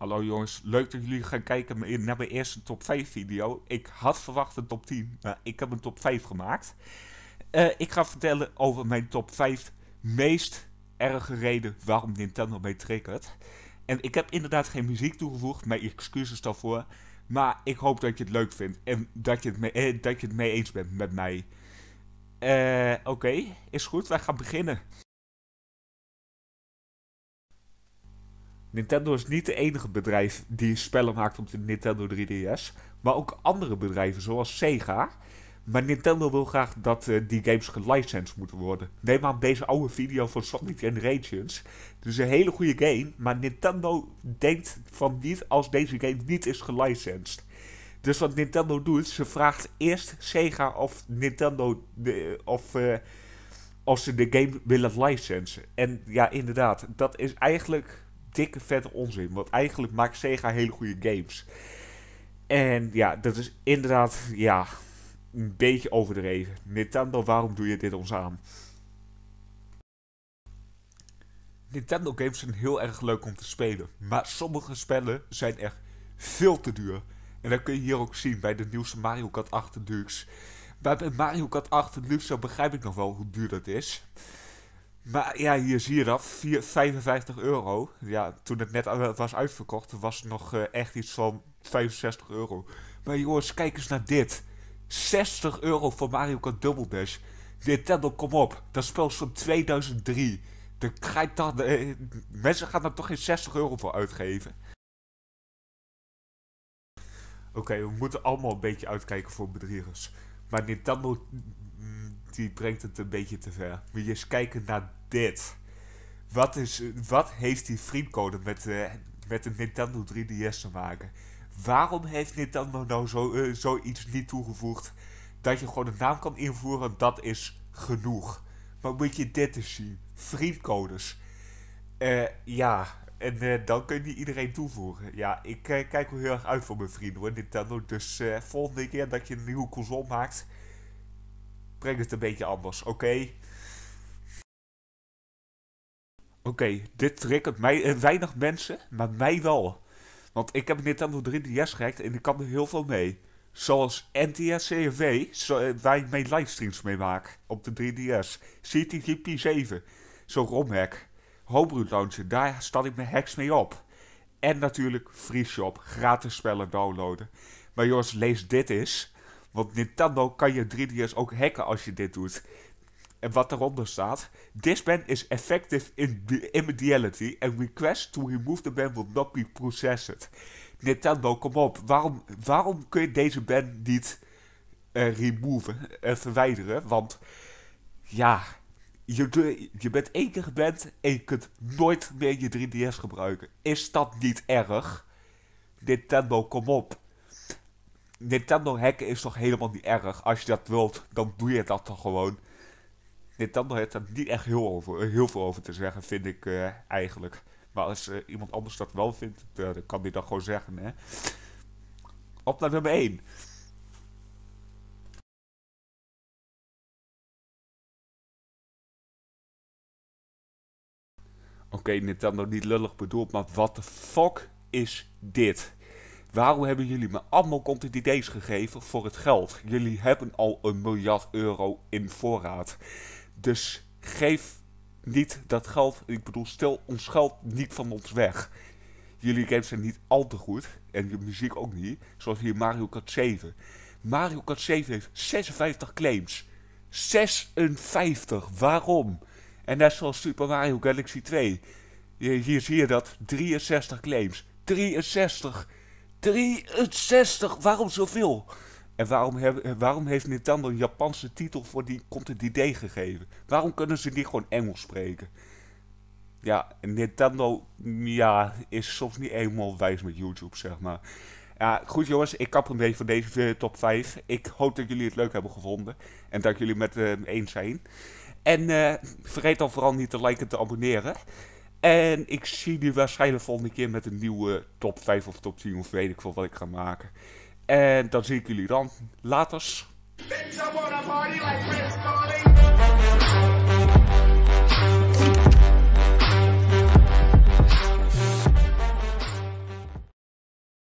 Hallo jongens, leuk dat jullie gaan kijken naar mijn eerste top 5 video. Ik had verwacht een top 10, maar ik heb een top 5 gemaakt. Eh, ik ga vertellen over mijn top 5 meest erge reden waarom Nintendo mij triggert. En ik heb inderdaad geen muziek toegevoegd, mijn excuses daarvoor. Maar ik hoop dat je het leuk vindt en dat je het mee, eh, dat je het mee eens bent met mij. Eh, oké, is goed, wij gaan beginnen. Nintendo is niet het enige bedrijf die spellen maakt op de Nintendo 3DS. Maar ook andere bedrijven, zoals Sega. Maar Nintendo wil graag dat eh, die games gelicensed moeten worden. Neem aan deze oude video van Sonic Generations. Het is een hele goede game, maar Nintendo denkt van niet als deze game niet is gelicensed. Dus wat Nintendo doet, ze vraagt eerst Sega of Nintendo of, uh, of ze de game willen licensen. En ja, inderdaad, dat is eigenlijk dikke vette onzin. Want eigenlijk maakt Sega hele goede games. En ja, dat is inderdaad ja, een beetje overdreven. Nintendo, waarom doe je dit ons aan? Nintendo games zijn heel erg leuk om te spelen. Maar sommige spellen zijn echt veel te duur. En dat kun je hier ook zien bij de nieuwste Mario Kart 8 Deluxe. Maar bij Mario Kart 8 Deluxe, zo begrijp ik nog wel hoe duur dat is. Maar ja, hier zie je dat. 4, 55 euro. Ja, toen het net was uitverkocht, was het nog eh, echt iets van 65 euro. Maar jongens, kijk eens naar dit. 60 euro voor Mario Kart Double Dash. Nintendo, kom op. Dat spel is van 2003. De eh, mensen gaan daar toch geen 60 euro voor uitgeven. Oké, we moeten allemaal een beetje uitkijken voor bedriegers. Maar Nintendo die brengt het een beetje te ver. Moet je eens kijken naar dit. Wat, is, wat heeft die vriendcode met, uh, met de Nintendo 3DS te maken? Waarom heeft Nintendo nou zo, eh, zoiets niet toegevoegd? Dat je gewoon een naam kan invoeren, dat is genoeg. Maar moet je dit eens zien? Vriendcodes. Eh, ja, en dan kun je iedereen toevoegen. Ja, ik kijk wel heel erg uit voor mijn vrienden hoor, Nintendo. Dus volgende keer dat je een nieuwe console maakt breng het een beetje anders, oké? Oké, dit triggert mij en eh, weinig mensen, maar mij wel. Want ik heb Nintendo 3DS gereikt en ik kan er heel veel mee. Zoals NTSCRV, eh, waar ik mijn livestreams mee maak op de 3DS. CTGP7, zo'n romhack. Homebrew launcher, daar stel ik mijn hacks mee op. En natuurlijk Free Shop, gratis spellen downloaden. Maar jongens, lees dit eens. Want Nintendo kan je 3DS ook hacken als je dit doet. En wat eronder staat: This ban is effective in immediality and request to remove the ban will not be processed. Nintendo, kom op. Waarom, waarom kun je deze ban niet uh, removen, verwijderen? Want ja, je, je bent één keer geband en je kunt nooit meer je 3DS gebruiken. Is dat niet erg? Nintendo, kom op. Nintendo hacken is toch helemaal niet erg. Als je dat wilt, dan doe je dat toch gewoon. Nintendo heeft daar niet echt heel, heel veel over te zeggen, vind ik eh, eigenlijk. Maar als eh, iemand anders dat wel vindt, eh, dan kan die dat gewoon zeggen. Hè? Op naar nummer 1. Oké, Nintendo niet lullig bedoeld, maar wat de fuck is dit? Waarom hebben jullie me allemaal content idees gegeven voor het geld? Jullie hebben al een miljard euro in voorraad. Dus geef niet dat geld, ik bedoel, stel ons geld niet van ons weg. Jullie games zijn niet al te goed en je muziek ook niet, zoals hier Mario Kart 7. Mario Kart 7 heeft 56 claims. 56, waarom? En net zoals Super Mario Galaxy 2. Hier zie je dat, 63 claims. 63! 63, waarom zoveel? En waarom, waarom heeft Nintendo een Japanse titel voor die content idee gegeven? Waarom kunnen ze niet gewoon Engels spreken? Ja, Nintendo ja, is soms niet helemaal wijs met YouTube, zeg maar. Ja, goed jongens, ik kap een beetje van deze top 5. Ik hoop dat jullie het leuk hebben gevonden. En dat jullie met me eh, eens zijn. En eh, vergeet dan vooral niet te liken en te abonneren. En ik zie jullie waarschijnlijk volgende keer met een nieuwe top 5 of top 10 of weet ik veel wat ik ga maken. En dan zie ik jullie dan. Laters.